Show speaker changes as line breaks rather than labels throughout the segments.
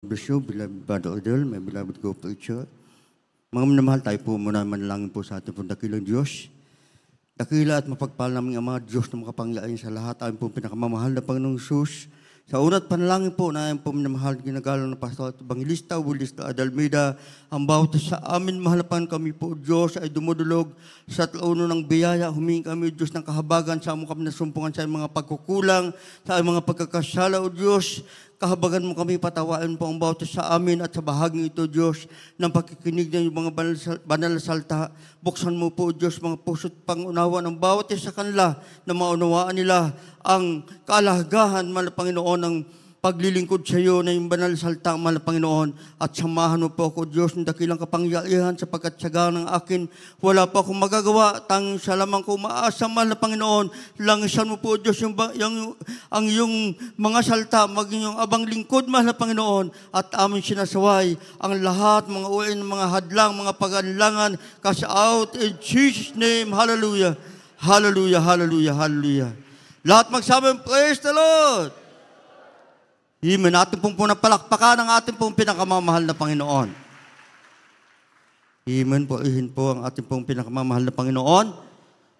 bless you, beloved Odell, may beloved ko po ito. Mga minamahal, tayo po muna manalangin po sa ating pong dakilang Diyos. Dakila at mapagpahal namin ang mga Diyos na makapangyayari sa lahat. Ayon po pinakamamahal na Panginoong Sus. Sa unat panalangin po na ayon po minamahal ginagalang na Pastor at Evangelista, Willis na Adalmida, ang bawat sa amin mahalapan kami po, Diyos, ay dumudulog sa tauno ng biyaya. Humingi kami, Diyos, ng kahabagan sa among kami sumpungan sa mga pagkukulang, sa mga pagkakasala, O Diyos. Kahabagan mo kami, patawain po ang bawat sa amin at sa bahaging ito, Diyos, ng pakikinig ng mga banal, banal salta. Buksan mo po, Diyos, mga puso't pangunawa ng bawat isa kanila na maunawaan nila ang kaalahgahan, mga Panginoon, ng paglilingkod sa iyo na yung banal salta, mahal Panginoon, at samahan mo po ako, Diyos, ng dakilang kapangyarihan sapagkat siyaga ng akin. Wala pa akong magagawa, tang sa lamang ko maasa, mahal Panginoon. Langisan mo po, Diyos, yung, yung, ang yung mga salta, maging yung abang lingkod, mahal Panginoon, at aming sinasaway ang lahat, mga uin, mga hadlang, mga pag-anlangan, kasi out in Jesus' name, hallelujah. Hallelujah, hallelujah, hallelujah. Lahat magsabi, praise the Lord! Amen. Atin pong pong ang ating pong pinakamamahal na Panginoon. Amen po. Ihin po ang ating pong pinakamamahal na Panginoon.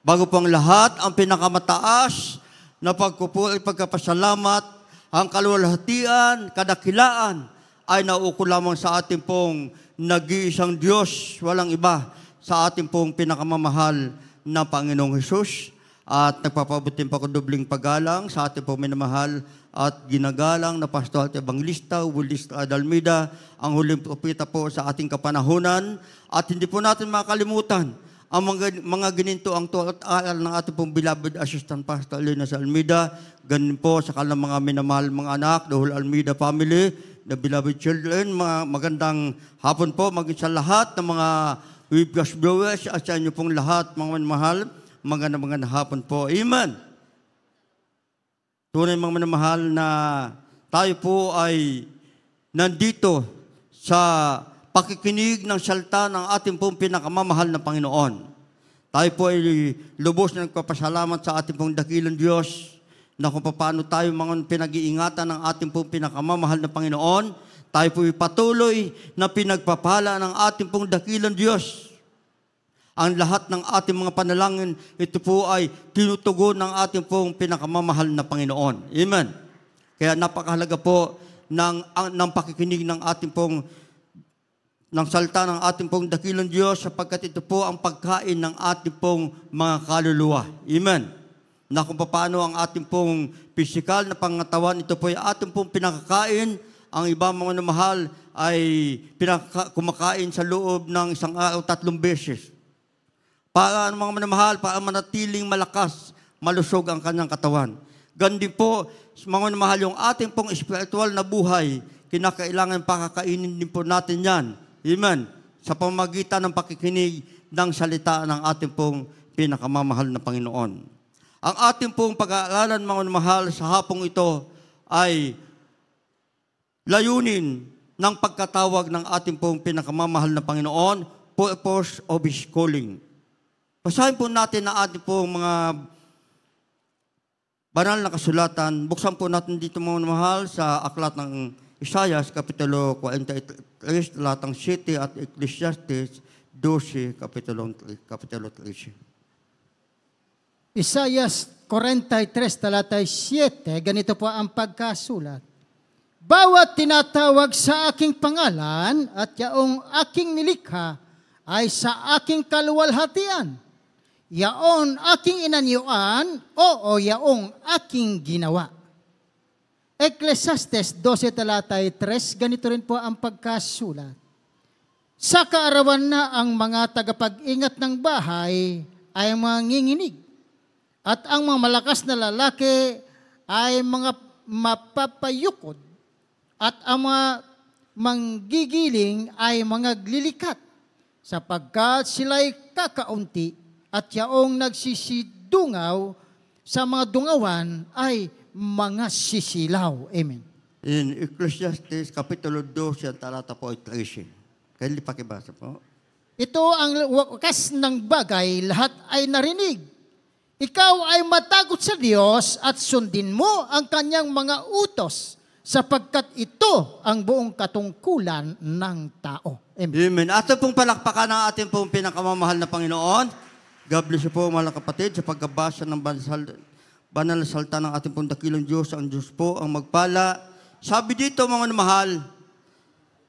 Bago po ang lahat, ang pinakamataas na pagkupo ay pagkapasalamat, ang kaluwalhatian, kadakilaan ay nauko lamang sa ating pong nag-iisang Diyos, walang iba, sa ating pong pinakamamahal na Panginoong Hesus. At nagpapabutin pa ko dubling pagalang sa ating pong minamahal at ginagalang na pastoral at ebanglista, Willis Adalmida, ang huling propeta po sa ating kapanahunan. At hindi po natin makalimutan ang mga, mga gininto ang tuwal at aral ng ating pong beloved assistant pastor Elena sa Almida. Ganun po sa kanilang mga minamahal mga anak, the whole Almida family, the beloved children, mga magandang hapon po maging sa lahat ng mga webcast viewers at sa inyo pong lahat, mga minamahal. magandang magandang hapon po. Amen. Tunay mga manamahal na tayo po ay nandito sa pakikinig ng salta ng ating pong pinakamamahal na Panginoon. Tayo po ay lubos na nagpapasalamat sa ating pong dakilang Diyos na kung paano tayo mga pinag-iingatan ng ating pong pinakamamahal na Panginoon. Tayo po ay patuloy na pinagpapala ng ating pong dakilang Diyos ang lahat ng ating mga panalangin, ito po ay tinutugon ng ating pong pinakamamahal na Panginoon. Amen. Kaya napakahalaga po ng, ang, ah, ng pakikinig ng ating pong ng salta ng ating pong dakilang Diyos sapagkat ito po ang pagkain ng ating pong mga kaluluwa. Amen. Na kung paano ang ating pong pisikal na pangatawan, ito po ay ating pong pinakakain. Ang iba mga namahal ay pinaka- kumakain sa loob ng isang araw tatlong beses. Para ano, mga manamahal, para manatiling malakas, malusog ang kanyang katawan. Gandi po, mga manamahal, yung ating pong spiritual na buhay, kinakailangan pakakainin din po natin yan. Amen. Sa pamagitan ng pakikinig ng salita ng ating pong pinakamamahal na Panginoon. Ang ating pong pag-aaralan, mga mahal, sa hapong ito ay layunin ng pagkatawag ng ating pong pinakamamahal na Panginoon, purpose of His calling. Basahin po natin na ating po mga banal na kasulatan. Buksan po natin dito mga mahal sa aklat ng Isaiah, Kapitulo 43, Latang City at Ecclesiastes 12, Kapitulo,
Kapitulo 3. Isaiah 43, Talata 7, ganito po ang pagkasulat. Bawat tinatawag sa aking pangalan at yaong aking nilikha ay sa aking kaluwalhatian yaon aking inanyuan, oo yaong aking ginawa. Ecclesiastes 12 talatay 3, ganito rin po ang pagkasulat. Sa kaarawan na ang mga tagapag-ingat ng bahay ay manginginig at ang mga malakas na lalaki ay mga mapapayukod at ang mga manggigiling ay mga glilikat sapagkat sila'y kakaunti at yaong nagsisidungaw sa mga dungawan ay mga sisilaw. Amen. In Ecclesiastes, Kapitulo 12, talata po ay
13. Kaya pakibasa po.
Ito ang wakas ng bagay, lahat ay narinig. Ikaw ay matakot sa Diyos at sundin mo ang kanyang mga utos sapagkat ito ang buong katungkulan ng tao.
Amen. Amen. Atin pong palakpakan ang ating pong pinakamamahal na Panginoon. God bless you po mga kapatid sa pagkabasa ng bansal, banal na salta ng ating pong dakilong Diyos. Ang Diyos po ang magpala. Sabi dito mga mahal,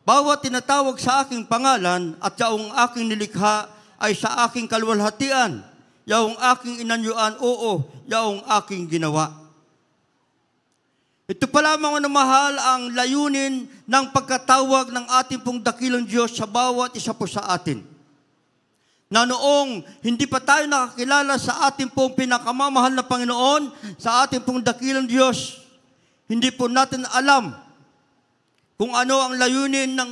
bawat tinatawag sa aking pangalan at yaong aking nilikha ay sa aking kalwalhatian. Yaong aking inanyuan, oo, yaong aking ginawa. Ito pala mga mahal, ang layunin ng pagkatawag ng ating pong dakilang Diyos sa bawat isa po sa atin na noong hindi pa tayo nakakilala sa ating pong pinakamamahal na Panginoon, sa ating pong dakilang Diyos, hindi po natin alam kung ano ang layunin ng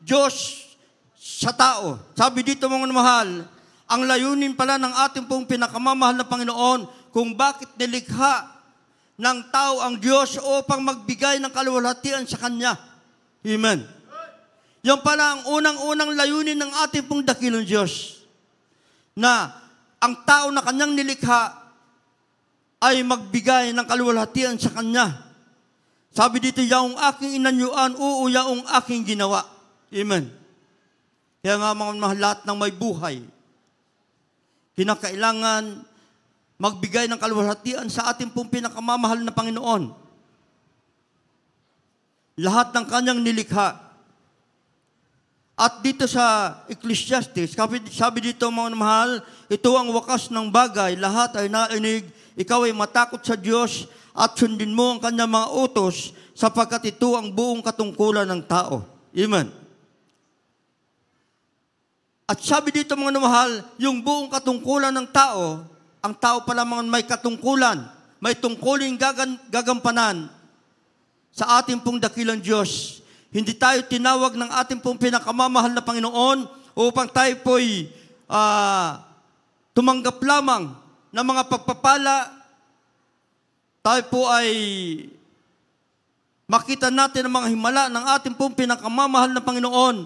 Diyos sa tao. Sabi dito mga mahal, ang layunin pala ng ating pong pinakamamahal na Panginoon kung bakit nilikha ng tao ang Diyos upang magbigay ng kaluwalhatian sa Kanya. Amen. Yan pala ang unang-unang layunin ng ating pong dakilong Diyos na ang tao na kanyang nilikha ay magbigay ng kaluwalhatian sa kanya. Sabi dito, yaong aking inanyuan, oo, yaong aking ginawa. Amen. Kaya nga mga mahal, lahat ng may buhay, kinakailangan magbigay ng kaluwalhatian sa ating pong pinakamamahal na Panginoon. Lahat ng kanyang nilikha, at dito sa Ecclesiastes, sabi dito mga mahal, ito ang wakas ng bagay, lahat ay nainig, ikaw ay matakot sa Diyos at sundin mo ang kanyang mga utos sapagkat ito ang buong katungkulan ng tao. Amen. At sabi dito mga mahal, yung buong katungkulan ng tao, ang tao pala mga may katungkulan, may tungkuling gagan, gagampanan sa ating pong dakilang Diyos hindi tayo tinawag ng ating pong pinakamamahal na Panginoon upang tayo po'y uh, tumanggap lamang ng mga pagpapala. Tayo po ay makita natin ang mga himala ng ating pong pinakamamahal na Panginoon.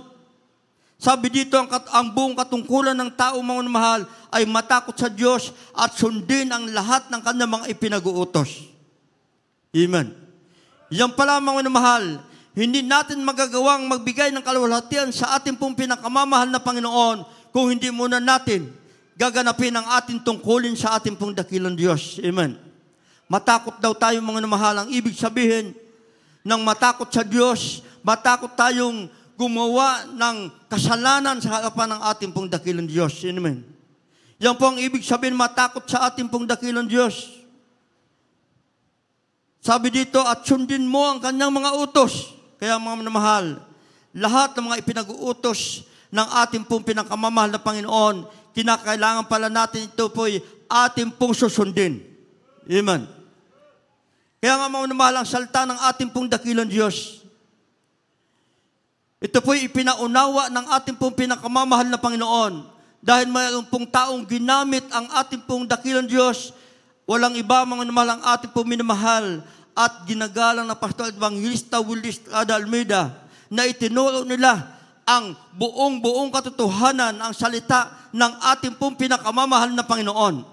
Sabi dito, ang, kat- ang buong katungkulan ng tao, mga mahal, ay matakot sa Diyos at sundin ang lahat ng kanyang mga ipinag-uutos. Amen. Yan pala, mga mahal, hindi natin magagawang magbigay ng kaluwalhatian sa ating pong pinakamamahal na Panginoon kung hindi muna natin gaganapin ang ating tungkulin sa ating pong dakilang Diyos. Amen. Matakot daw tayo mga namahalang ibig sabihin ng matakot sa Diyos, matakot tayong gumawa ng kasalanan sa harapan ng ating pong dakilang Diyos. Amen. Yan po ang ibig sabihin, matakot sa ating pong dakilang Diyos. Sabi dito, at sundin mo ang kanyang mga utos kaya mga minamahal, lahat ng mga ipinag-uutos ng ating pong pinakamamahal na Panginoon, kinakailangan pala natin ito po'y ating pong susundin. Amen. Kaya nga mga minamahal, ang salta ng ating pong dakilang Diyos, ito po'y ipinaunawa ng ating pong pinakamamahal na Panginoon dahil mayroon pong taong ginamit ang ating pong dakilang Diyos, walang iba mga minamahal ang ating pong minamahal at ginagalang na Pastor Evangelista Willis Ada Almeida na itinuro nila ang buong-buong katotohanan, ang salita ng ating pong pinakamamahal na Panginoon.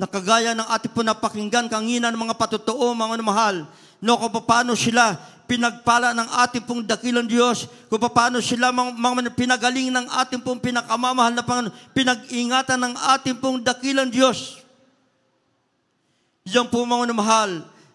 Nakagaya ng ating po napakinggan kanina ng mga patutuo, mga mahal, no, kung paano sila pinagpala ng ating pong dakilang Diyos, kung paano sila mga, mga pinagaling ng ating pong pinakamamahal na Panginoon, pinag-ingatan ng ating pong dakilang Diyos. Yan po mga namahal,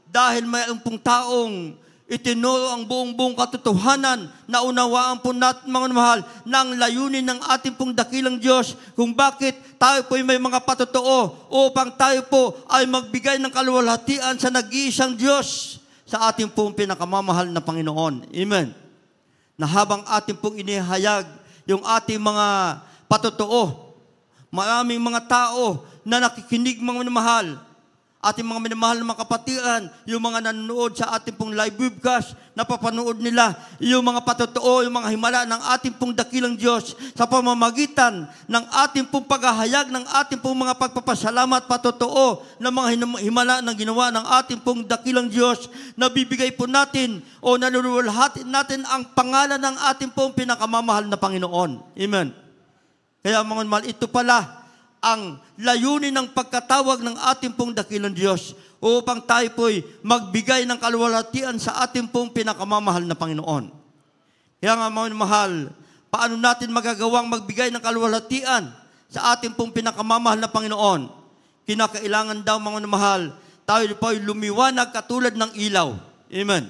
dahil may pong taong itinuro ang buong buong katotohanan na unawaan po natin mga mahal ng layunin ng ating pong dakilang Diyos kung bakit tayo po ay may mga patotoo upang tayo po ay magbigay ng kaluwalhatian sa nag-iisang Diyos sa ating pong pinakamamahal na Panginoon. Amen. Na habang ating pong inihayag yung ating mga patotoo, maraming mga tao na nakikinig mga mahal, ating mga minamahal na mga kapatiran, yung mga nanonood sa ating pong live webcast, napapanood nila yung mga patotoo, yung mga himala ng ating pong dakilang Diyos sa pamamagitan ng ating pong paghahayag, ng ating pong mga pagpapasalamat patotoo ng mga himala ng ginawa ng ating pong dakilang Diyos na bibigay po natin o naluluwalhatin natin ang pangalan ng ating pong pinakamamahal na Panginoon. Amen. Kaya mga mahal, ito pala ang layunin ng pagkatawag ng ating pong dakilang Diyos upang tayo po'y magbigay ng kalwalatian sa ating pong pinakamamahal na Panginoon. Kaya nga mga mahal, paano natin magagawang magbigay ng kalwalatian sa ating pong pinakamamahal na Panginoon? Kinakailangan daw mga mahal, tayo po'y lumiwanag katulad ng ilaw. Amen.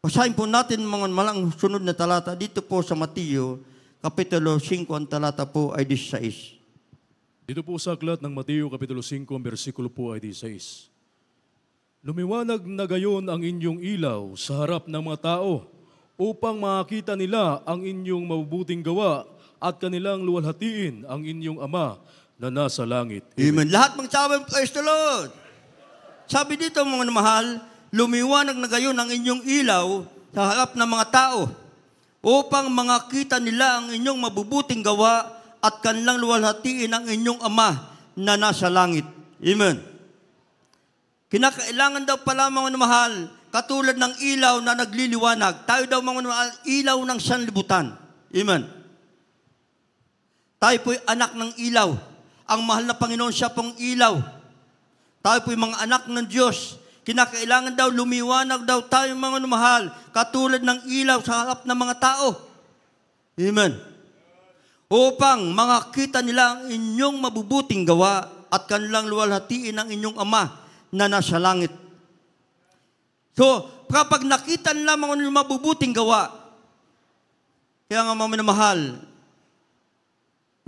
Pasahin po natin mga malang sunod na talata dito po sa Matiyo Kapitulo 5, talata po ay 16.
Dito po sa aklat ng Mateo Kapitulo 5, versikulo po ay 16. Lumiwanag na gayon ang inyong ilaw sa harap ng mga tao upang makita nila ang inyong mabubuting gawa
at kanilang luwalhatiin ang inyong Ama na nasa langit. Amen. Amen. Lahat magsabi, praise the Lord. Sabi dito mga mahal, lumiwanag na gayon ang inyong ilaw sa harap ng mga tao upang makita nila ang inyong mabubuting gawa at kanilang luwalhatiin ang inyong Ama na nasa langit. Amen. Kinakailangan daw pala mga mahal, katulad ng ilaw na nagliliwanag, tayo daw mga mahal, ilaw ng sanlibutan. Amen. Tayo po'y anak ng ilaw. Ang mahal na Panginoon siya pong ilaw. Tayo po'y mga anak ng Diyos Kinakailangan daw lumiwanag daw tayo mga namahal katulad ng ilaw sa harap ng mga tao. Amen. Upang makakita nila ang inyong mabubuting gawa at kanilang luwalhatiin ang inyong ama na nasa langit. So, kapag nakita nila mga mabubuting gawa, kaya nga mga namahal,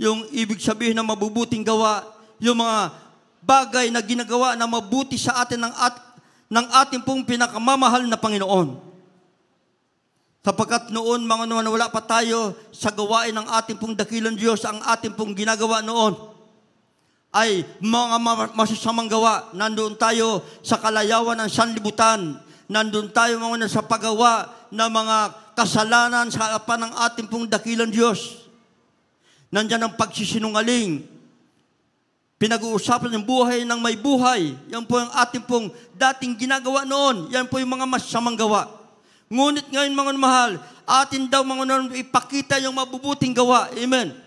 yung ibig sabihin ng mabubuting gawa, yung mga bagay na ginagawa na mabuti sa atin ng at ng ating pong pinakamamahal na Panginoon. Sapagkat noon, mga naman, wala pa tayo sa gawain ng ating pong dakilang Diyos, ang ating pong ginagawa noon ay mga masasamang gawa. Nandoon tayo sa kalayawan ng sanlibutan. Nandoon tayo mga sa pagawa ng mga kasalanan sa harapan ng ating pong dakilang Diyos. Nandiyan ang pagsisinungaling, Pinag-uusapan ng buhay ng may buhay. Yan po ang ating pong dating ginagawa noon. Yan po yung mga masamang gawa. Ngunit ngayon mga mahal, atin daw mga noon ipakita yung mabubuting gawa. Amen.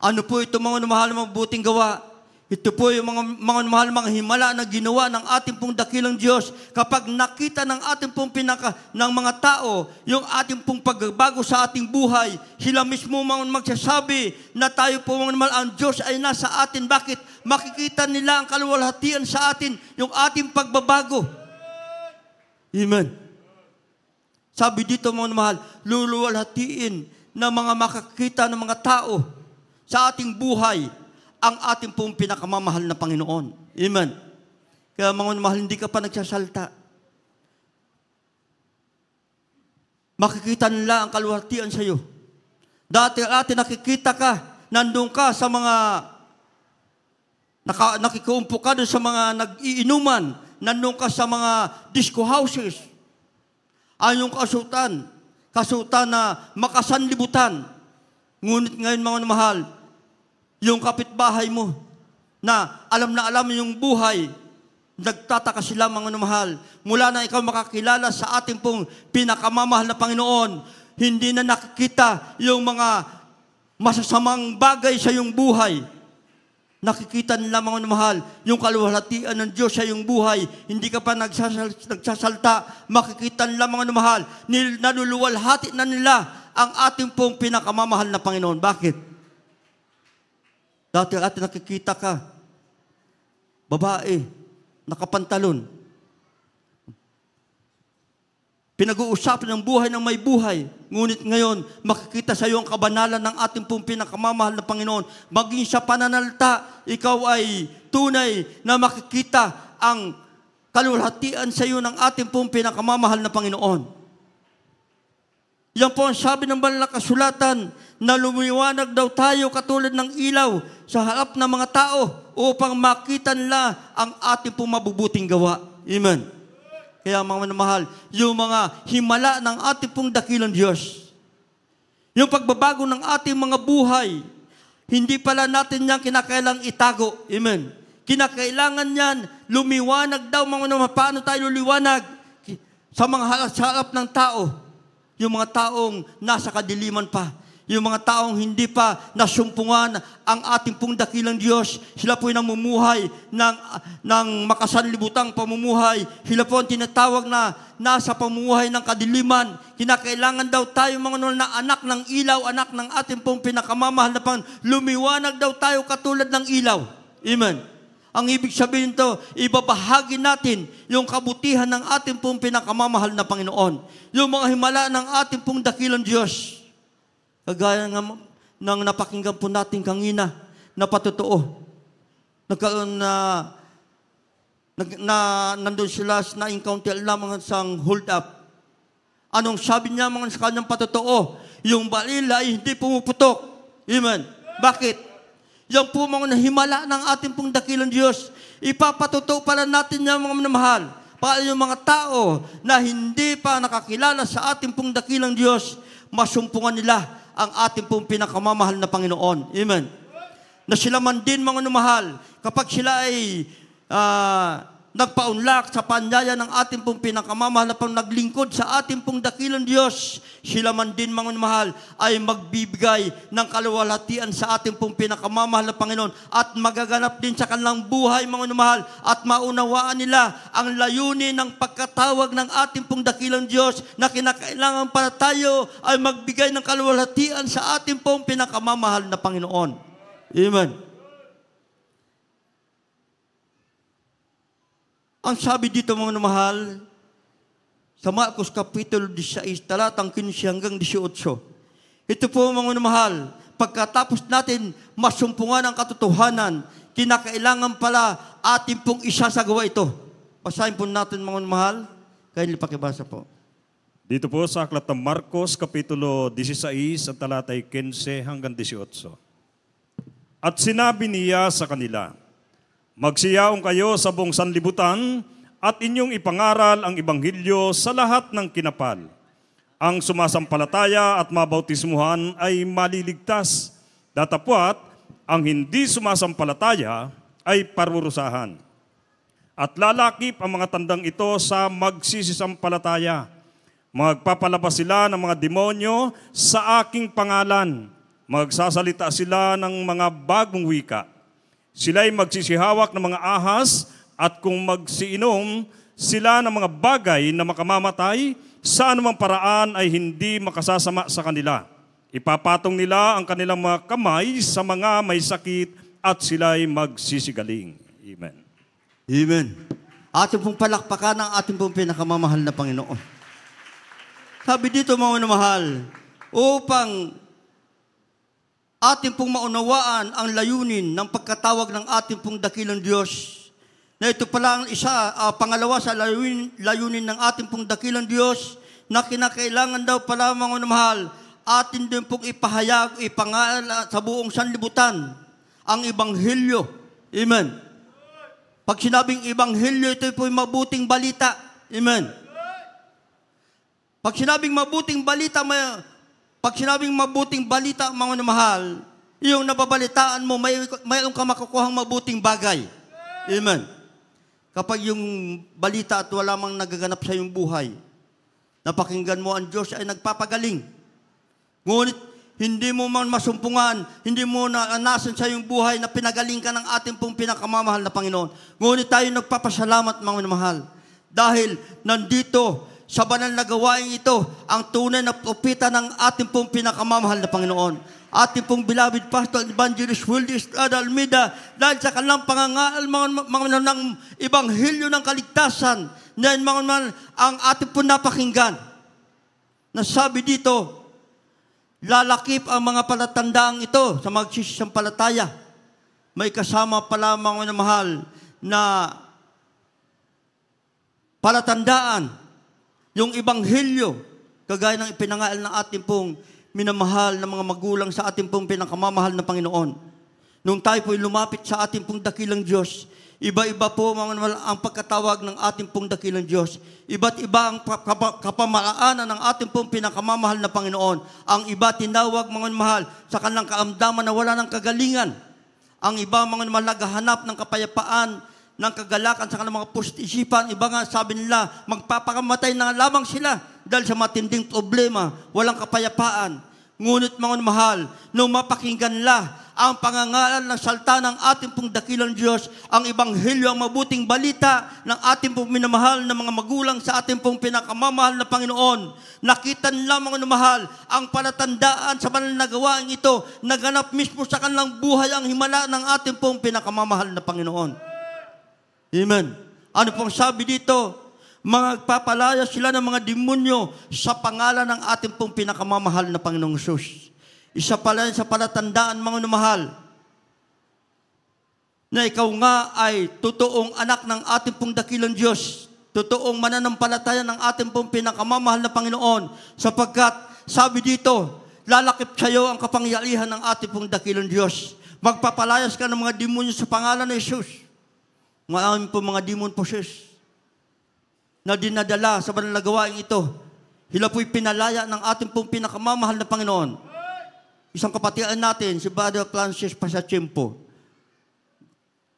Ano po ito mga mahal mabubuting gawa? Ito po yung mga, mga mahal mga himala na ginawa ng ating pong dakilang Diyos. Kapag nakita ng ating pong pinaka, ng mga tao, yung ating pong pagbago sa ating buhay, sila mismo mga magsasabi na tayo po mga mahal, ang Diyos ay nasa atin. Bakit? Makikita nila ang kaluwalhatian sa atin, yung ating pagbabago. Amen. Sabi dito mga mahal, luluwalhatiin ng mga makakita ng mga tao sa ating buhay ang ating pong pinakamamahal na Panginoon. Amen. Kaya mga mahal, hindi ka pa nagsasalta. Makikita nila ang kaluhatian sa iyo. Dati ate nakikita ka, nandun ka sa mga naka, nakikumpo ka doon sa mga nag-iinuman, nandun ka sa mga disco houses. Ayong kasutan, kasutan na makasanlibutan. Ngunit ngayon mga mahal, yung kapitbahay mo, na alam na alam yung buhay, nagtataka sila mga mahal. Mula na ikaw makakilala sa ating pong pinakamamahal na Panginoon, hindi na nakikita yung mga masasamang bagay sa iyong buhay. Nakikita nila mga mahal yung kaluwalhatian ng Diyos sa iyong buhay. Hindi ka pa nagsasal, nagsasalta, makikita nila mga mahal. Nil, naluluwalhati na nila ang ating pong pinakamamahal na Panginoon. Bakit? Dati at nakikita ka, babae, nakapantalon. Pinag-uusapan ng buhay ng may buhay. Ngunit ngayon, makikita sa iyo ang kabanalan ng ating pong pinakamamahal na Panginoon. Maging sa pananalta, ikaw ay tunay na makikita ang kalulhatian sa iyo ng ating pong pinakamamahal na Panginoon. Yan po ang sabi ng banal na kasulatan na lumiwanag daw tayo katulad ng ilaw sa harap ng mga tao upang makita nila ang ating pumabubuting gawa. Amen. Kaya mga mahal, yung mga himala ng ating pong dakilang Diyos, yung pagbabago ng ating mga buhay, hindi pala natin yan kinakailang itago. Amen. Kinakailangan yan, lumiwanag daw mga naman, paano tayo luliwanag sa mga harap ng tao yung mga taong nasa kadiliman pa, yung mga taong hindi pa nasumpungan ang ating pong dakilang Diyos, sila po ay namumuhay ng, ng makasanlibutang pamumuhay. Sila po ang tinatawag na nasa pamumuhay ng kadiliman. Kinakailangan daw tayo mga nol na anak ng ilaw, anak ng ating pong pinakamamahal na pang lumiwanag daw tayo katulad ng ilaw. Amen. Ang ibig sabihin ito, ibabahagi natin yung kabutihan ng ating pong pinakamamahal na Panginoon. Yung mga himala ng ating pong dakilang Diyos. Kagaya ng, ng napakinggan po natin kangina na patotoo. Nagkaroon na, na, na nandun sila na encounter lamang sa hold up. Anong sabi niya mga sa kanyang patotoo? Yung balila ay hindi pumuputok. Amen. Bakit? Yan po mga nahimala ng ating pong dakilang Diyos. Ipapatuto pala natin yan mga minamahal. Para yung mga tao na hindi pa nakakilala sa ating pong dakilang Diyos, masumpungan nila ang ating pong pinakamamahal na Panginoon. Amen. Na sila man din mga minamahal, kapag sila ay uh, nagpaunlak sa panyaya ng ating pong pinakamamahal na pang naglingkod sa ating pong dakilang Diyos, sila man din mga mahal ay magbibigay ng kaluwalhatian sa ating pong pinakamamahal na Panginoon at magaganap din sa kanilang buhay mga mahal at maunawaan nila ang layunin ng pagkatawag ng ating pong dakilang Diyos na kinakailangan para tayo ay magbigay ng kaluwalhatian sa ating pong pinakamamahal na Panginoon. Amen. Ang sabi dito mga mahal, sa Marcos Kapitulo 16, talatang 15 hanggang 18. Ito po mga mahal, pagkatapos natin masumpungan ang katotohanan, kinakailangan pala atin pong isasagawa ito. Pasahin po natin mga mahal, kaya nilipakibasa po.
Dito po sa Aklat ng Marcos, Kapitulo 16, at talatay 15 hanggang 18. At sinabi niya sa kanila, Magsiyaong kayo sa buong sanlibutan at inyong ipangaral ang Ibanghilyo sa lahat ng kinapal. Ang sumasampalataya at mabautismuhan ay maliligtas. Datapwat, ang hindi sumasampalataya ay parurusahan. At lalakip ang mga tandang ito sa magsisisampalataya. Magpapalabas sila ng mga demonyo sa aking pangalan. Magsasalita sila ng mga bagong wika Sila'y magsisihawak ng mga ahas at kung magsiinom sila ng mga bagay na makamamatay, sa anumang paraan ay hindi makasasama sa kanila. Ipapatong nila ang kanilang mga kamay sa mga may sakit at sila'y
magsisigaling. Amen. Amen. Ating pong palakpakan ang ating pong pinakamamahal na Panginoon. Sabi dito mga mahal, upang atin pong maunawaan ang layunin ng pagkatawag ng ating pong dakilang Diyos. Na ito pala ang isa, uh, pangalawa sa layunin, layunin ng ating pong dakilang Diyos na kinakailangan daw pala mga mahal, atin din pong ipahayag, ipangalan sa buong sanlibutan ang Ebanghelyo. Amen. Pag sinabing Ebanghelyo, ito po yung mabuting balita. Amen. Pag sinabing mabuting balita, may, pag sinabing mabuting balita, mga mahal, yung nababalitaan mo, may, mayroon ka makukuhang mabuting bagay. Amen. Kapag yung balita at wala mang nagaganap sa iyong buhay, napakinggan mo ang Diyos ay nagpapagaling. Ngunit hindi mo man masumpungan, hindi mo na nasan sa iyong buhay na pinagaling ka ng ating pong pinakamamahal na Panginoon. Ngunit tayo nagpapasalamat, mga mahal, dahil nandito sa banal na gawain ito, ang tunay na propita ng ating pong pinakamamahal na Panginoon. Ating pong beloved Pastor Evangelist Will Estrada Almeida dahil sa kanilang pangangaral mga, mga, ng ibanghilyo ng kaligtasan na mga, mga ang ating pong napakinggan. Nasabi dito, lalakip ang mga palatandaang ito sa magsisisampalataya. May kasama pala mga mahal na palatandaan yung ebanghelyo, kagaya ng ipinangaal ng ating pong minamahal ng mga magulang sa ating pong pinakamamahal na Panginoon. Nung tayo po'y lumapit sa ating pong dakilang Diyos, iba-iba po mga ang pagkatawag ng ating pong dakilang Diyos. Iba't iba ang kapamalaanan ng ating pong pinakamamahal na Panginoon. Ang iba tinawag mga mahal sa kanilang kaamdaman na wala ng kagalingan. Ang iba mga malagahanap ng kapayapaan ng kagalakan sa kanilang mga postisipan. Iba nga sabi nila, magpapakamatay na lamang sila dahil sa matinding problema, walang kapayapaan. Ngunit mga mahal, nung mapakinggan la ang pangangalan ng salta ng ating pong dakilang Diyos, ang ibanghelyo, ang mabuting balita ng ating pong minamahal na mga magulang sa ating pong pinakamamahal na Panginoon. Nakita nila mga mahal ang palatandaan sa mananagawain ito, naganap mismo sa kanilang buhay ang himala ng ating pong pinakamamahal na Panginoon. Amen. Ano pong sabi dito? Magpapalaya sila ng mga demonyo sa pangalan ng ating pong pinakamamahal na Panginoong Sus. Isa pala sa palatandaan, mga numahal, na ikaw nga ay totoong anak ng ating pong dakilang Diyos, totoong mananampalataya ng ating pong pinakamamahal na Panginoon, sapagkat sabi dito, lalakip sa iyo ang kapangyarihan ng ating pong dakilang Diyos. Magpapalayas ka ng mga demonyo sa pangalan ni Jesus. Marami po mga demon possessed na dinadala sa banal na gawain ito. Hila po'y pinalaya ng ating pong pinakamamahal na Panginoon. Isang kapatian natin, si Brother Francis Pasachempo.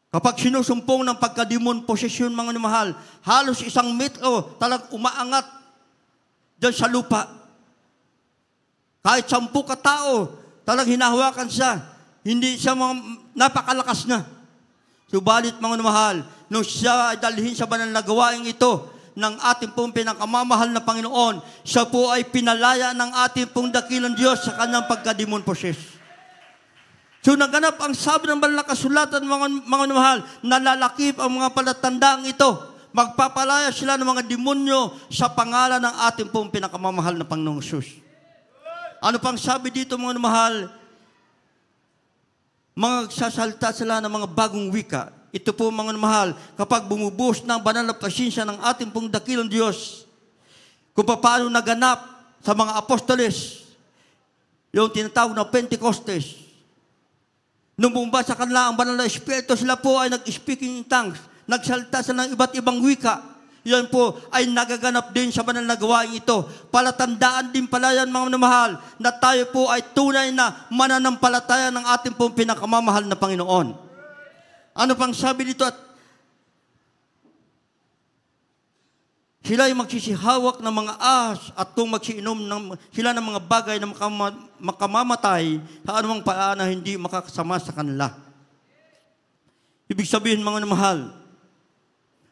Kapag sinusumpong ng pagkadimon posisyon mga namahal, halos isang metro talagang umaangat dyan sa lupa. Kahit sampu katao, talagang hinahawakan siya. Hindi siya mga, napakalakas na. Subalit mga mahal, nung siya ay dalhin sa banal na gawain ito ng ating pong pinakamamahal na Panginoon, siya po ay pinalaya ng ating pong dakilang Diyos sa kanyang pagkadimon poses. So naganap ang sabi ng banal na kasulatan, mga, mga mahal, nalalakip ang mga palatandaan ito. Magpapalaya sila ng mga demonyo sa pangalan ng ating pong pinakamamahal na Panginoong Sus. Ano pang sabi dito mga mahal? magsasalta sila ng mga bagong wika. Ito po mga mahal, kapag bumubuhos ng banal na pasensya ng ating pong dakilang Diyos, kung paano naganap sa mga apostoles, yung tinatawag na Pentecostes, nung sa kanila ang banal na Espiritu, sila po ay nag-speaking in tongues, nagsalta sila ng iba't ibang wika yan po ay nagaganap din sa banal na gawain ito. Palatandaan din pala yan mga minamahal na tayo po ay tunay na mananampalataya ng ating pong pinakamamahal na Panginoon. Ano pang sabi dito at sila ay magsisihawak ng mga ahas at kung magsiinom ng, sila ng mga bagay na makama, makamamatay sa anumang paraan na hindi makakasama sa kanila. Ibig sabihin mga namahal,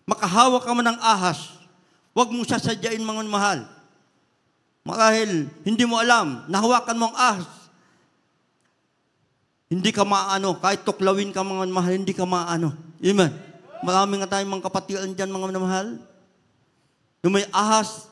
makahawak ka man ng ahas, huwag mong sasadyain mga mahal. Marahil hindi mo alam, nahawakan mo ang ahas. Hindi ka maano, kahit tuklawin ka mga mahal, hindi ka maano. Amen. Maraming nga tayong mga kapatiran dyan mga mahal. Yung may ahas,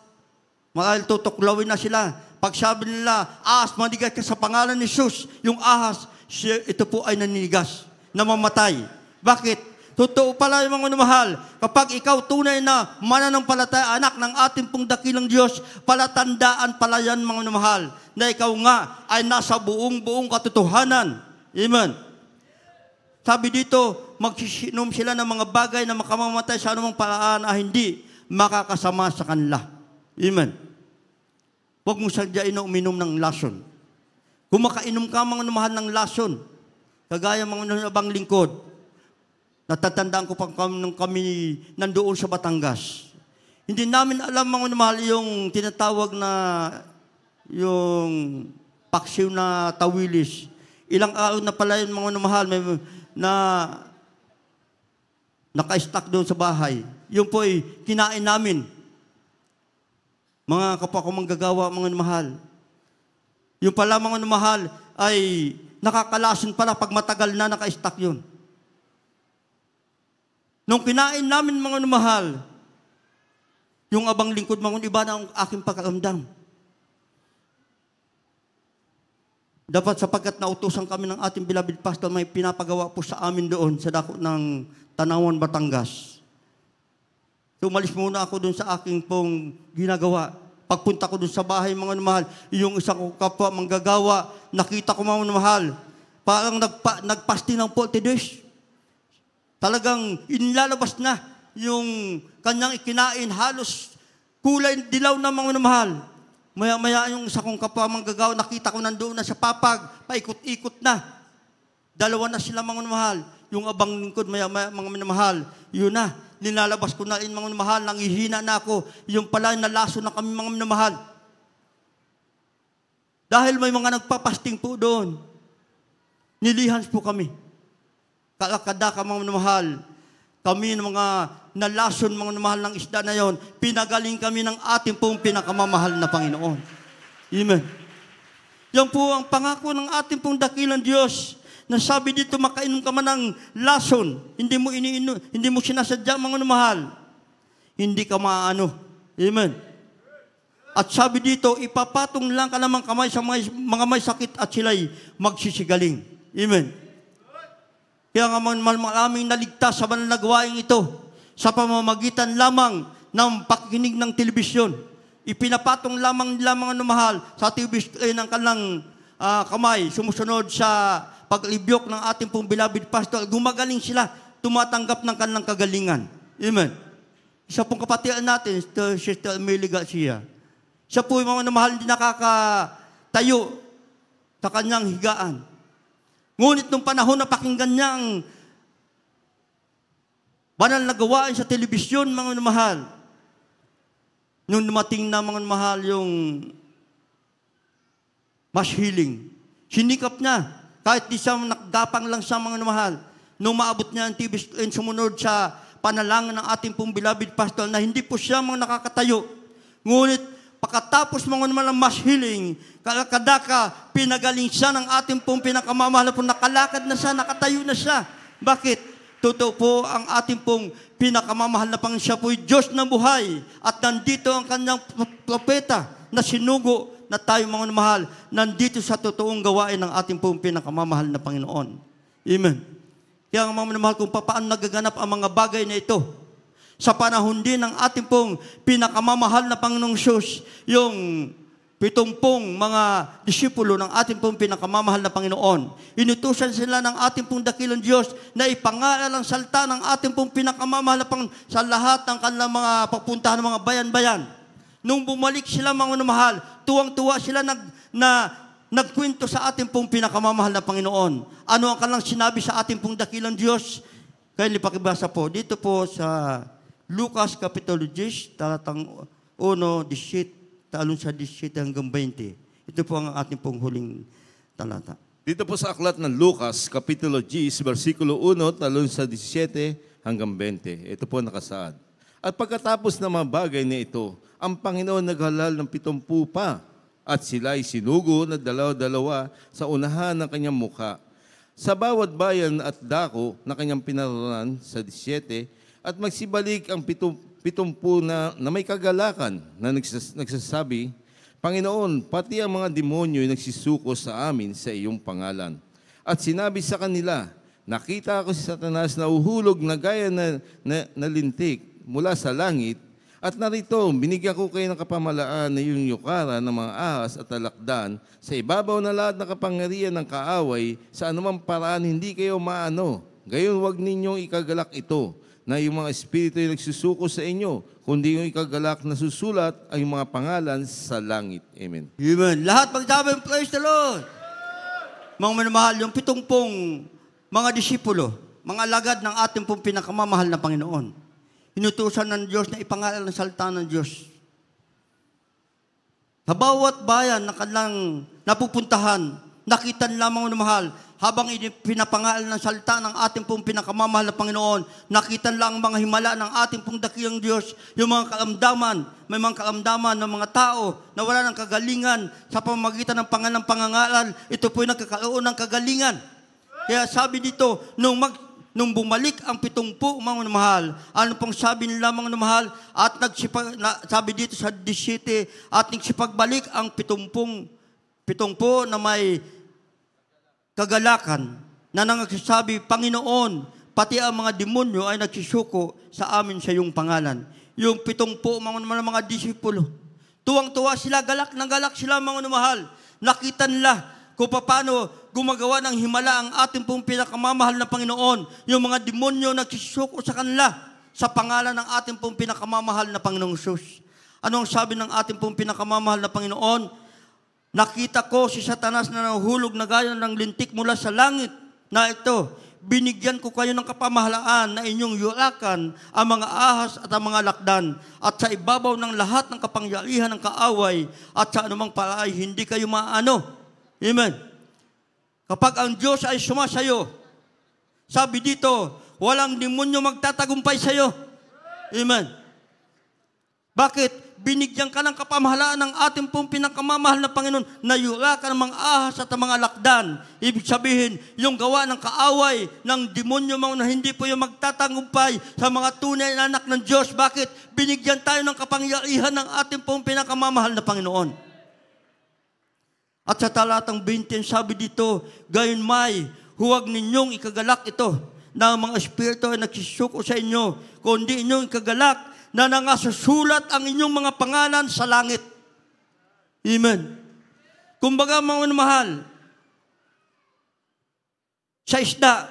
marahil tutuklawin na sila. Pag sabi nila, ahas, manigat ka sa pangalan ni Jesus, yung ahas, siya, ito po ay naninigas, namamatay. Bakit? Totoo pala yung mga minamahal. Kapag ikaw tunay na mananampalataya, anak ng ating pong dakilang Diyos, palatandaan pala yan mga minamahal na ikaw nga ay nasa buong-buong katotohanan. Amen. Sabi dito, magsisinom sila ng mga bagay na makamamatay sa anumang paraan ay hindi makakasama sa kanila. Amen. Huwag mong sadyain na uminom ng lason. Kung makainom ka mga namahal ng lason, kagaya mga nabang lingkod, Natatandaan ko pa nung kami nandoon sa Batangas. Hindi namin alam mga mahal yung tinatawag na yung paksiw na tawilis. Ilang araw na pala yung mga mahal may, na naka-stack doon sa bahay. Yung po ay kinain namin. Mga kapwa ko manggagawa, mga mahal. Yung pala mga mahal ay nakakalasin pala pag matagal na naka-stack yun. Nung kinain namin mga mahal, yung abang lingkod mga iba na ang aking pakaramdam. Dapat sapagkat nautosan kami ng ating beloved pastor, may pinapagawa po sa amin doon sa dako ng Tanawan, Batangas. Tumalis muna ako doon sa aking pong ginagawa. Pagpunta ko doon sa bahay, mga mahal, yung isang kapwa manggagawa, nakita ko mga mahal, parang nagpa, nagpasti ng 40 Talagang inlalabas na yung kanyang ikinain, halos kulay dilaw na mga mahal. Maya-maya yung isa kong manggagaw, nakita ko nandoon na siya papag, paikot-ikot na. Dalawa na sila mga mahal. Yung abang lingkod, maya-maya mga mahal, yun na, nilalabas ko na in mga mahal, nangihina na ako. Yung pala, nalaso na kami mga mahal. Dahil may mga nagpapasting po doon. Nilihans po kami kada ka mga minamahal, kami ng mga nalason mga minamahal ng isda na yon, pinagaling kami ng ating pong pinakamamahal na Panginoon. Amen. Yan po ang pangako ng ating pong dakilang Diyos na sabi dito makainom ka man ng lason, hindi mo iniino, hindi mo sinasadya mga minamahal. Hindi ka maano. Amen. At sabi dito, ipapatong lang ka naman kamay sa mga, mga may sakit at sila'y magsisigaling. Amen. Kaya nga maraming naligtas sa mananagwaing ito sa pamamagitan lamang ng pakikinig ng telebisyon. Ipinapatong lamang lamang ng mahal sa telebisyon eh, ng kanilang uh, kamay, sumusunod sa paglibyok ng ating pong beloved pastor. Gumagaling sila, tumatanggap ng kanilang kagalingan. Amen. Isa pong kapatian natin, Sister Emily Garcia. Siya po yung mga namahal hindi nakakatayo sa kanyang higaan. Ngunit nung panahon na pakinggan niya ang banal na gawain sa telebisyon, mga mahal, nung dumating na mga mahal yung mas healing, sinikap niya. Kahit di siya nakagapang lang siya, mga mahal. Nung maabot niya ang TV and sumunod sa panalangin ng ating pong bilabid pastor na hindi po siya mga nakakatayo. Ngunit pagkatapos mo naman ng mass healing, kadaka, pinagaling siya ng ating pong pinakamamahal po, nakalakad na siya, nakatayo na siya. Bakit? Totoo po ang ating pong pinakamamahal na pang siya po'y Diyos na buhay. At nandito ang kanyang propeta na sinugo na tayo mga mahal, nandito sa totoong gawain ng ating pong pinakamamahal na Panginoon. Amen. Kaya mga mahal, kung paano nagaganap ang mga bagay na ito, sa panahon din ng ating pong pinakamamahal na Panginoong Sus, yung pitumpong mga disipulo ng ating pong pinakamamahal na Panginoon. Inutusan sila ng ating pong dakilang Diyos na ipangalan ang salta ng ating pong pinakamamahal na Panginoon sa lahat ng kanilang mga papuntahan ng mga bayan-bayan. Nung bumalik sila mga mahal, tuwang-tuwa sila nag, na nagkwento sa ating pong pinakamamahal na Panginoon. Ano ang kanilang sinabi sa ating pong dakilang Diyos? Kaya lipakibasa po, dito po sa Lucas Kapitulo 10, talatang 1, 17, talong sa 17 hanggang 20. Ito po ang ating pong huling talata.
Dito po sa aklat ng Lucas, Kapitulo 10, versikulo 1, talong sa 17 hanggang 20. Ito po nakasaad. At pagkatapos ng mga bagay na ito, ang Panginoon naghalal ng pitumpu pa at sila'y sinugo na dalaw-dalawa sa unahan ng kanyang mukha. Sa bawat bayan at dako na kanyang pinaralan sa 17, at magsibalik ang pitum, pitumpu na, na may kagalakan na nagsas, nagsasabi, Panginoon, pati ang mga demonyo ay nagsisuko sa amin sa iyong pangalan. At sinabi sa kanila, nakita ako si Satanas na uhulog na gaya na, na, na lintik mula sa langit at narito, binigyan ko kayo ng kapamalaan na yung yukara ng mga ahas at talakdan sa ibabaw na lahat ng kapangyarihan ng kaaway sa anumang paraan hindi kayo maano. Gayon wag ninyong ikagalak ito na yung mga espiritu ay nagsusuko sa inyo, kundi yung ikagalak na susulat ay mga pangalan sa langit. Amen. Amen. Lahat magsabi, praise the Lord.
Mga manamahal, yung pitong mga disipulo, mga lagad ng ating pong pinakamamahal na Panginoon. Inutusan ng Diyos na ipangalan ng salita ng Diyos. Sa bawat bayan na kanilang napupuntahan, nakitan lamang ng mahal, habang pinapangalan ng salita ng ating pong pinakamamahal na Panginoon, nakita lang ang mga himala ng ating pong dakilang Diyos, yung mga kalamdaman, may mga kalamdaman ng mga tao na wala ng kagalingan sa pamagitan ng pangalan ng pangangalan, ito po yung nagkakaroon ng kagalingan. Kaya sabi dito, nung mag, nung bumalik ang pitungpo mga namahal, ano pong sabi nila mga mahal, at nagsipag, na, sabi dito sa 17, at nagsipagbalik ang pitumpong, pitungpo na may kagalakan na nangagsasabi, Panginoon, pati ang mga demonyo ay nagsisuko sa amin sa iyong pangalan. Yung pitong po mga, mga disipulo, tuwang-tuwa sila, galak ng galak sila mga numahal. Nakita nila kung paano gumagawa ng himala ang ating pong pinakamamahal na Panginoon. Yung mga demonyo nagsisuko sa kanila sa pangalan ng ating pong pinakamamahal na Panginoong Sus. Ano ang sabi ng ating pong pinakamamahal na Panginoon? Nakita ko si Satanas na nahulog na gaya ng lintik mula sa langit na ito. Binigyan ko kayo ng kapamahalaan na inyong yurakan ang mga ahas at ang mga lakdan at sa ibabaw ng lahat ng kapangyarihan ng kaaway at sa anumang paraay hindi kayo maano. Amen. Kapag ang Diyos ay sumasayo, sabi dito, walang demonyo magtatagumpay sa iyo. Amen. Bakit? binigyan ka ng kapamahalaan ng ating pong pinakamamahal na Panginoon, nayula ka ng mga ahas at mga lakdan. Ibig sabihin, yung gawa ng kaaway ng demonyo mo na hindi po yung magtatangumpay sa mga tunay na anak ng Diyos. Bakit? Binigyan tayo ng kapangyarihan ng ating pong pinakamamahal na Panginoon. At sa talatang 20, sabi dito, Gayon may, huwag ninyong ikagalak ito na ang mga espiritu ay nagsisuko sa inyo, kundi inyong ikagalak na nangasusulat ang inyong mga pangalan sa langit. Amen. Kumbaga mga mahal, sa isda,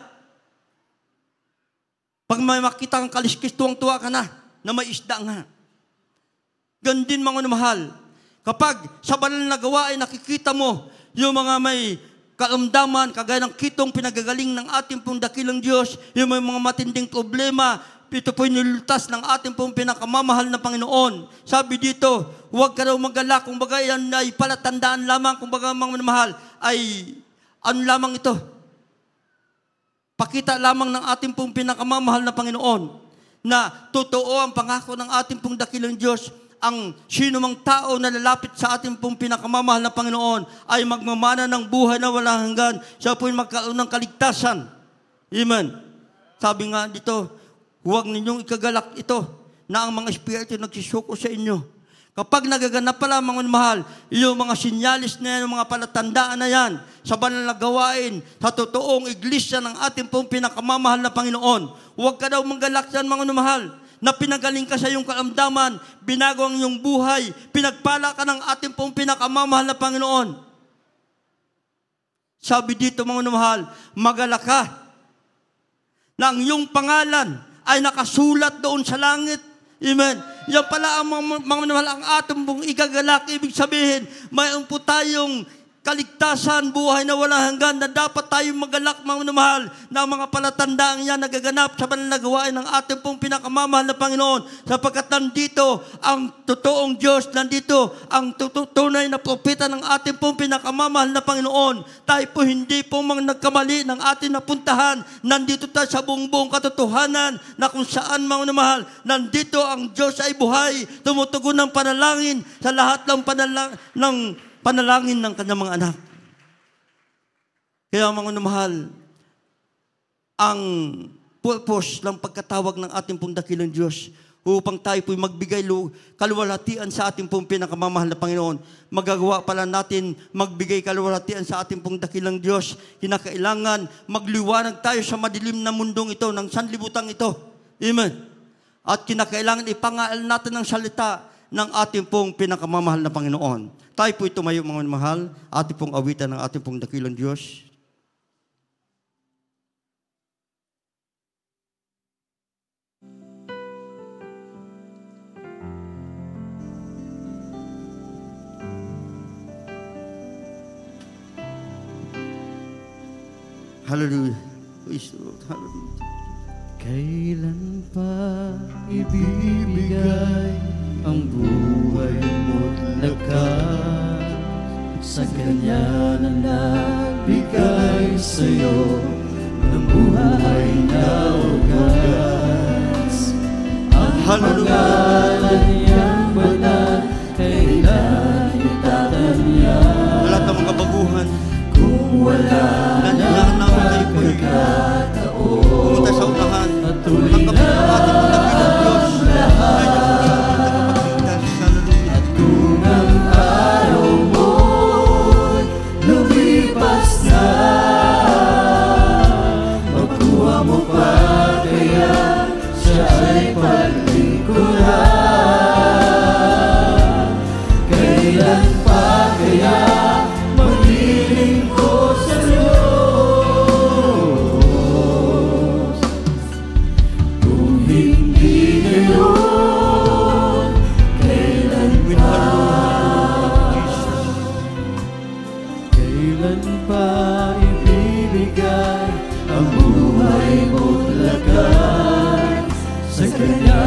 pag may makita kang kaliskis, tuwang-tuwa ka na na may isda nga. Gandin mga mahal, kapag sa banal na gawa ay nakikita mo yung mga may karamdaman, kagaya ng kitong pinagagaling ng ating pong dakilang Diyos, yung may mga matinding problema, ito po'y nilultas ng ating pong pinakamamahal na Panginoon. Sabi dito, huwag ka raw magala, kung baga yan ay palatandaan lamang, kung baga mga mahal, ay ano lamang ito? Pakita lamang ng ating pong pinakamamahal na Panginoon na totoo ang pangako ng ating pong dakilang Diyos ang sino mang tao na lalapit sa ating pong pinakamamahal na Panginoon ay magmamana ng buhay na walang hanggan. Siya po yung magkaroon ng kaligtasan. Amen. Sabi nga dito, Huwag ninyong ikagalak ito na ang mga espiritu nagsisuko sa inyo. Kapag nagaganap pala mga mahal, yung mga sinyalis na yan, yung mga palatandaan na yan, sa banal na gawain, sa totoong iglesia ng ating pong pinakamamahal na Panginoon, huwag ka daw manggalak yan mga mahal na pinagaling ka sa iyong kalamdaman, binago ang iyong buhay, pinagpala ka ng ating pong pinakamamahal na Panginoon. Sabi dito mga mahal, magala ka na ang iyong pangalan ay nakasulat doon sa langit. Amen. Yan pala ang mga, mga, mga ang atong pong igagalak. Ibig sabihin, mayroon po tayong kaligtasan, buhay na walang hanggan na dapat tayong magalak, mga minamahal, na mga palatandaan yan nagaganap sa pananagawain ng ating pong pinakamamahal na Panginoon sapagkat nandito ang totoong Diyos, nandito ang tunay na propeta ng ating pong pinakamamahal na Panginoon. Tayo po hindi po mga nagkamali ng ating napuntahan. Nandito tayo sa buong-buong katotohanan na kung saan, mga minamahal, nandito ang Diyos ay buhay, tumutugon ng panalangin sa lahat ng panalangin ng panalangin ng kanyang mga anak. Kaya mga namahal, ang purpose ng pagkatawag ng ating pong dakilang Diyos upang tayo po'y magbigay kaluwalhatian sa ating pong pinakamamahal na Panginoon. Magagawa pala natin magbigay kaluwalhatian sa ating pong dakilang Diyos. Kinakailangan magliwanag tayo sa madilim na mundong ito, ng sanlibutan ito. Amen. At kinakailangan ipangaal natin ang salita ng ating pong pinakamamahal na Panginoon. Tayo po'y tumayo mga mahal, ating pong awitan ng ating pong dakilang Diyos.
Hallelujah. Praise the Lord. Hallelujah.
Kailan pa ibibigay
ang buhay
mo't lakas sa Kanya na nagbigay sa'yo ng buhay na wagas. Ang pangalan niyang banal ay nakitatan niya. Wala ka mga baguhan. Kung wala na pagkataon at tuloy na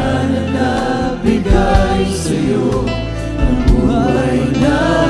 na nabigay sa'yo ang buhay na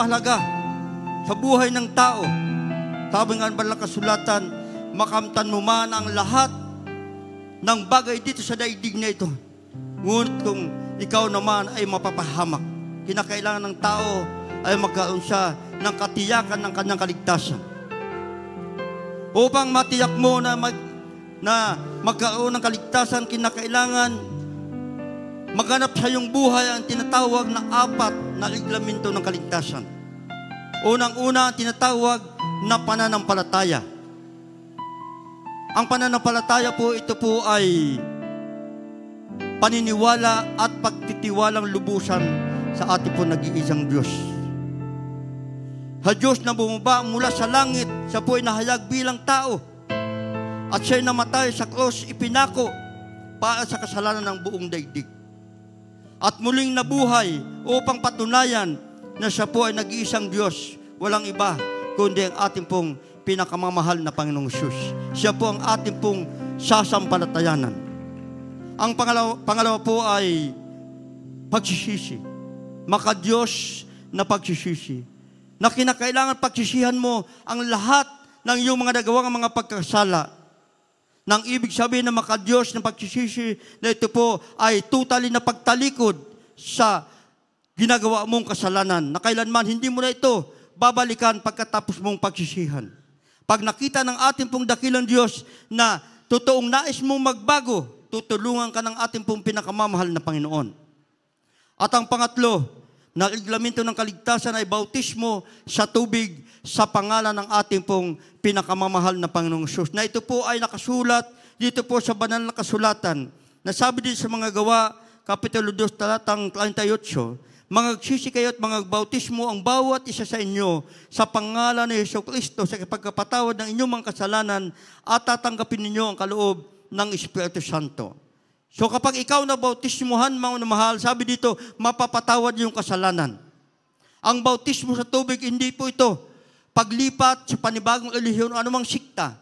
mahalaga sa buhay ng tao. Sabi nga ng kasulatan, makamtan mo man ang lahat ng bagay dito sa daigdig na ito. Ngunit kung ikaw naman ay mapapahamak, kinakailangan ng tao ay magkaroon siya ng katiyakan ng kanyang kaligtasan. Upang matiyak mo na, mag, na magkaroon ng kaligtasan, kinakailangan maganap sa iyong buhay ang tinatawag na apat na reglamento ng kaligtasan. Unang-una, tinatawag na pananampalataya. Ang pananampalataya po, ito po ay paniniwala at pagtitiwalang lubusan sa ating po nag-iisang Diyos. Sa Diyos na bumaba mula sa langit, siya po ay nahayag bilang tao. At siya'y namatay sa krus, ipinako para sa kasalanan ng buong daigdig at muling nabuhay upang patunayan na siya po ay nag-iisang Diyos, walang iba kundi ang ating pong pinakamamahal na Panginoong Jesus. Siya po ang ating pong sasampalatayanan. Ang pangalawa, pangalawa po ay pagsisisi. Makadiyos na pagsisisi. Na kinakailangan pagsisihan mo ang lahat ng iyong mga nagawang mga pagkasala nang ibig sabihin ng makadiyos ng pagsisisi na ito po ay totally na pagtalikod sa ginagawa mong kasalanan na kailanman hindi mo na ito babalikan pagkatapos mong pagsisihan. Pag nakita ng ating pong dakilang Diyos na totoong nais mong magbago, tutulungan ka ng ating pong pinakamamahal na Panginoon. At ang pangatlo, na reglamento ng kaligtasan ay bautismo sa tubig sa pangalan ng ating pong pinakamamahal na Panginoong Sus. Na ito po ay nakasulat dito po sa banal na kasulatan. Nasabi din sa mga gawa, Kapitulo 2, talatang 38, Mangagsisi kayo at mangagbautismo ang bawat isa sa inyo sa pangalan ni Yeso Kristo sa pagkapatawad ng inyong mga kasalanan at tatanggapin ninyo ang kaloob ng Espiritu Santo. So kapag ikaw na bautismuhan, mga mahal, sabi dito, mapapatawad yung kasalanan. Ang bautismo sa tubig, hindi po ito paglipat sa panibagong relihiyon o anumang sikta.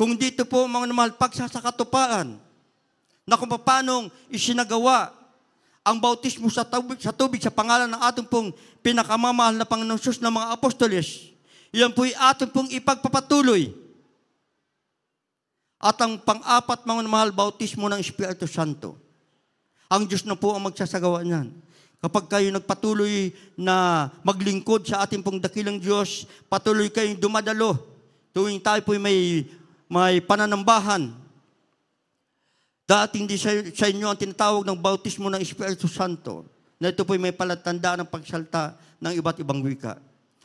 Kung dito po, mga mahal, pagsasakatupaan na kung paano isinagawa ang bautismo sa tubig, sa tubig sa pangalan ng ating pong pinakamamahal na Panginoon Sus ng mga apostoles. Iyan po'y ating pong ipagpapatuloy at ang pang-apat, mga mahal, bautismo ng Espiritu Santo. Ang Diyos na po ang magsasagawa niyan. Kapag kayo nagpatuloy na maglingkod sa ating pong dakilang Diyos, patuloy kayong dumadalo. Tuwing tayo po may, may pananambahan, Dating hindi sa, sa inyo ang tinatawag ng bautismo ng Espiritu Santo, na ito po may palatandaan ng pagsalta ng iba't ibang wika.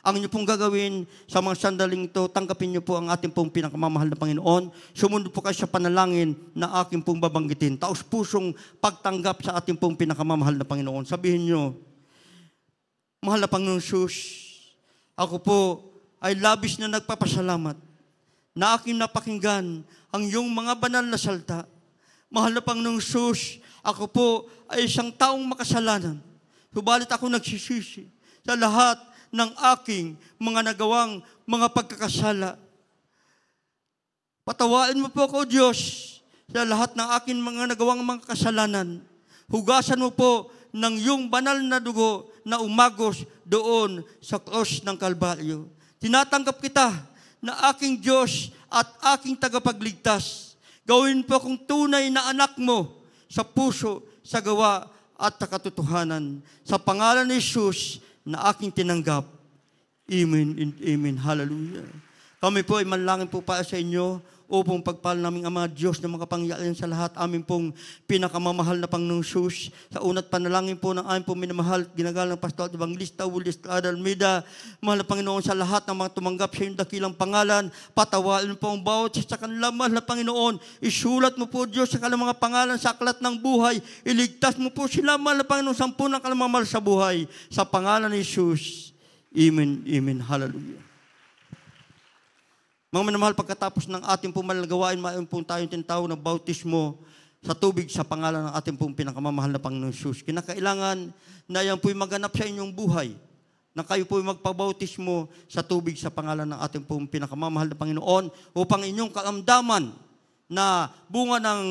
Ang inyo pong gagawin sa mga sandaling ito, tanggapin niyo po ang ating pong pinakamamahal na Panginoon. Sumunod po kayo sa panalangin na aking pong babanggitin. Taos pusong pagtanggap sa ating pong pinakamamahal na Panginoon. Sabihin niyo, Mahal na Panginoon Sus, ako po ay labis na nagpapasalamat na aking napakinggan ang iyong mga banal na salta. Mahal na Panginoon Sus, ako po ay isang taong makasalanan. Subalit ako nagsisisi sa lahat ng aking mga nagawang mga pagkakasala. Patawain mo po ako, Diyos, sa lahat ng aking mga nagawang mga kasalanan. Hugasan mo po ng iyong banal na dugo na umagos doon sa cross ng Kalbaryo. Tinatanggap kita na aking Diyos at aking tagapagligtas. Gawin po akong tunay na anak mo sa puso, sa gawa, at sa katotohanan. Sa pangalan ni Jesus, na aking tinanggap. Amen and amen. Hallelujah. Kami po ay manlangin po para sa inyo upong pagpal naming Ama Diyos na makapangyarihan sa lahat amin pong pinakamamahal na Pangnungsus. Sa unat panalangin po ng aming pong minamahal at ginagal ng Pastor at Evangelista Will Estrada Almeida. Mahal na Panginoon sa lahat ng mga tumanggap sa iyong dakilang pangalan. Patawarin po ang bawat sa kanila, mahal na Panginoon. Isulat mo po Diyos sa kanilang mga pangalan sa aklat ng buhay. Iligtas mo po sila, mahal na Panginoon, sampu ng kalamamahal sa buhay. Sa pangalan ni Jesus. Amen, amen, hallelujah. Mga minamahal, pagkatapos ng ating pumalagawain, mayon po tayong tinatawag na bautismo sa tubig sa pangalan ng ating pong pinakamamahal na Panginoon Kinakailangan na yan po'y maganap sa inyong buhay na kayo po'y magpabautismo sa tubig sa pangalan ng ating pong pinakamamahal na Panginoon upang inyong kaamdaman na bunga ng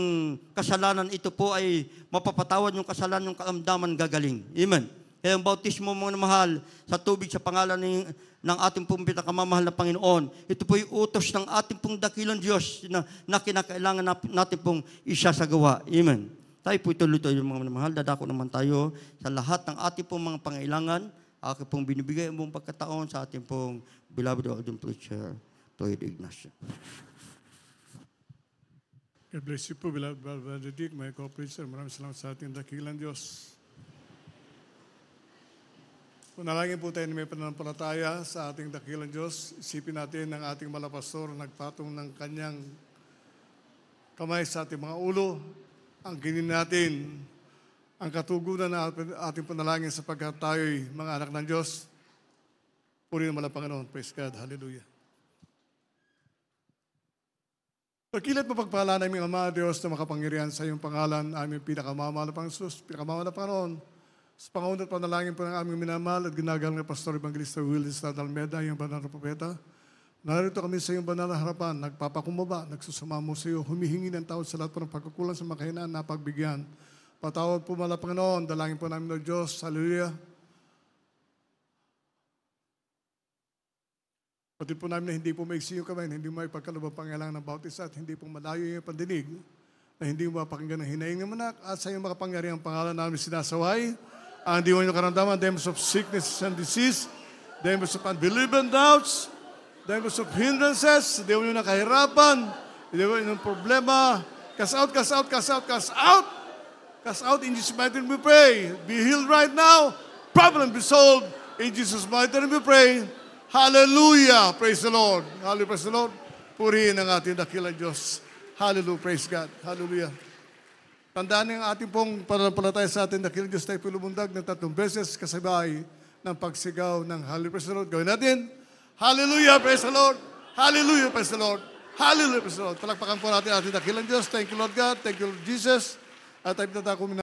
kasalanan ito po ay mapapatawad yung kasalanan, yung kaamdaman gagaling. Amen. Kaya ang bautismo mga mahal sa tubig sa pangalan ng ng ating pong pinakamamahal na Panginoon. Ito po yung utos ng ating pong dakilang Diyos na, na kinakailangan natin pong isasagawa. Amen. Tayo po ituloy-tuloy mga mahal. Dadako naman tayo sa lahat ng ating pong mga pangailangan. Akin pong binibigay ang buong pagkataon sa ating pong beloved Alden Preacher, Toyd Ignacio.
God bless you po, beloved Benedict, my co-preacher. Maraming salamat sa ating dakilang Diyos Punalangin po tayo na may pananampalataya sa ating dakilang Diyos. Isipin natin ang ating malapastor nagpatong ng kanyang kamay sa ating mga ulo. Ang ginin natin, ang katugunan na ating panalangin sapagkat tayo'y mga anak ng Diyos. Puri naman ang Panginoon. Praise God. Hallelujah. Pagkilat mapagpahala namin, Ama Diyos, na makapangyarihan sa iyong pangalan, aming pinakamamahal na Panginoon, pinakamamahal na Panginoon, sa pangunod panalangin po ng aming minamahal at ginagalang na Pastor Evangelista Willis Tad Almeda, iyong banal na propeta, narito kami sa iyong banal na harapan, nagpapakumbaba, nagsusama mo sa iyo, humihingi ng tawad sa lahat po ng pagkukulang sa makahinaan na pagbigyan. Patawad po mala Panginoon, dalangin po namin ng Diyos. Hallelujah. Pati po namin na hindi po maiksi yung kamay, hindi mo ipagkalabang pangailangan ng bautisa at hindi po malayo yung pandinig na hindi mo mapakinggan ng hinaing ng manak at sa iyong makapangyarihan pangalan namin sinasaway ang diwan yung karamdaman, demons of sickness and disease, demons of unbelief and doubts, demons of hindrances, diwan yung nakahirapan, diwan yung problema, cast out, cast out, cast out, cast out, cast out, in Jesus' mighty name we pray. Be healed right now, problem be solved, in Jesus' mighty name we pray. Hallelujah! Praise the Lord. Hallelujah, praise the Lord. Purihin ang ating dakilang Diyos. Hallelujah, praise God. Hallelujah. Tandaan ng ating pong pananampalataya sa ating dakilang kiligos tayo pilubundag ng tatlong beses kasabay ng pagsigaw ng Hallelujah, praise the Lord. Gawin natin, Hallelujah, praise the Lord! Hallelujah, praise the Lord! Hallelujah, praise the Lord! Palakpakan po natin ating dakilang Diyos. Thank you, Lord God. Thank you, Lord Jesus. At tayo pinatakumin